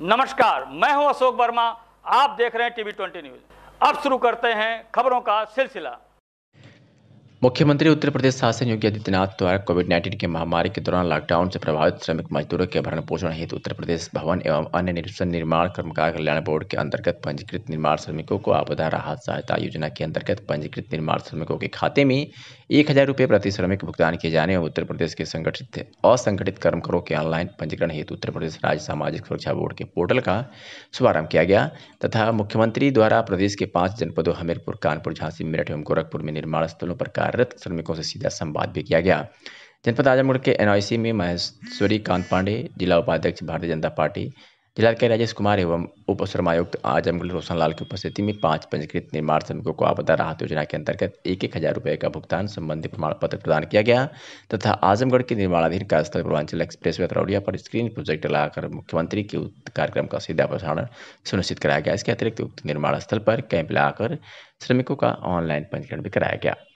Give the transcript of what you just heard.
नमस्कार मैं हूं अशोक वर्मा आप देख रहे हैं टीवी ट्वेंटी न्यूज अब शुरू करते हैं खबरों का सिलसिला मुख्यमंत्री उत्तर प्रदेश शासन योगी आदित्यनाथ द्वारा कोविड नाइन्टीन के महामारी के दौरान लॉकडाउन से प्रभावित श्रमिक मजदूरों के भरण पोषण हेतु उत्तर प्रदेश भवन एवं अन्य निरीक्षण निर्माण कर्मकार कल्याण बोर्ड के अंतर्गत पंजीकृत निर्माण श्रमिकों को आपदा राहत सहायता योजना के अंतर्गत पंजीकृत निर्माण श्रमिकों के खाते में एक हज़ार प्रति श्रमिक भुगतान किए जाने और उत्तर प्रदेश के संगठित असंगठित कर्मकरों के ऑनलाइन पंजीकरण हेतु उत्तर प्रदेश राज्य सामाजिक सुरक्षा बोर्ड के पोर्टल का शुभारंभ किया गया तथा मुख्यमंत्री द्वारा प्रदेश के पाँच जनपदों हमीरपुर कानपुर झांसी मेरठ एवं गोरखपुर में निर्माण स्थलों पर कार्यरत श्रमिकों से सीधा संवाद भी किया गया जनपद आजमगढ़ के एनआईसी में महेश्वरी कांत पांडे जिला उपाध्यक्ष भारतीय जनता पार्टी जिला के राजेश कुमार एवं उप आयुक्त आजमगढ़ रोशन लाल की उपस्थिति में पांच पंजीकृत निर्माण श्रमिकों को आपदा राहत योजना के अंतर्गत एक एक हजार रुपये का भुगतान संबंधी प्रमाण पत्र प्रदान किया गया तथा आजमगढ़ के निर्माणाधीन कार्यस्थल पूर्वांचल एक्सप्रेस वे तरौड़िया पर स्क्रीन प्रोजेक्ट लगाकर मुख्यमंत्री के कार्यक्रम का सीधा प्रसारण सुनिश्चित कराया गया इसके अतिरिक्त उक्त निर्माण स्थल पर कैंप लगाकर श्रमिकों का ऑनलाइन पंजीकरण भी कराया गया